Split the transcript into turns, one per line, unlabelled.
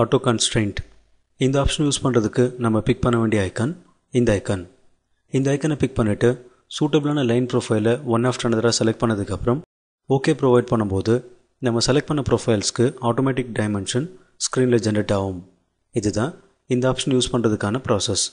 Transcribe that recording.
auto constraint இந்த option use பண்ணுறதுக்கு நம்ம பிக் பண்ண வேண்டிய ஐக்கன் இந்த ஐக்கன் இந்த ஐக்கனை பிக் பண்ணிவிட்டு சூட்டபிளான லைன் ப்ரொஃபைலை ஒன் ஆஃப்டர் அனதராக செலக்ட் பண்ணதுக்கப்புறம் ஓகே ப்ரொவைட் பண்ணும்போது நம்ம செலக்ட் பண்ண ப்ரொஃபைல்ஸ்க்கு ஆட்டோமேட்டிக் டைமென்ஷன் ஸ்க்ரீனில் ஜென்ரேட் ஆகும் இதுதான் இந்த ஆப்ஷன் யூஸ் பண்ணுறதுக்கான ப்ராசஸ்